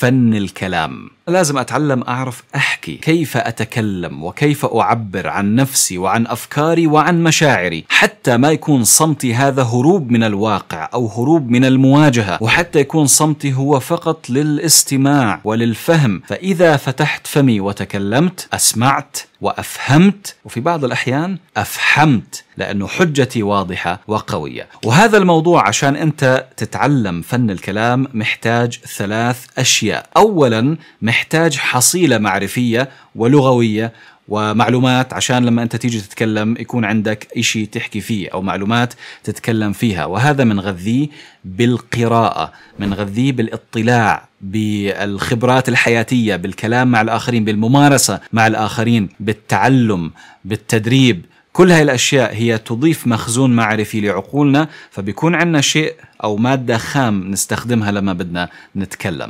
فن الكلام لازم أتعلم أعرف أحكي كيف أتكلم وكيف أعبر عن نفسي وعن أفكاري وعن مشاعري حتى ما يكون صمتي هذا هروب من الواقع أو هروب من المواجهة وحتى يكون صمتي هو فقط للاستماع وللفهم فإذا فتحت فمي وتكلمت أسمعت وافهمت وفي بعض الاحيان افحمت لانه حجتي واضحه وقويه، وهذا الموضوع عشان انت تتعلم فن الكلام محتاج ثلاث اشياء، اولا محتاج محتاج حصيله معرفيه ولغويه ومعلومات عشان لما انت تيجي تتكلم يكون عندك شيء تحكي فيه او معلومات تتكلم فيها وهذا من غذي بالقراءه من غذي بالاطلاع بالخبرات الحياتيه بالكلام مع الاخرين بالممارسه مع الاخرين بالتعلم بالتدريب كل هاي الأشياء هي تضيف مخزون معرفي لعقولنا فبيكون عندنا شيء أو مادة خام نستخدمها لما بدنا نتكلم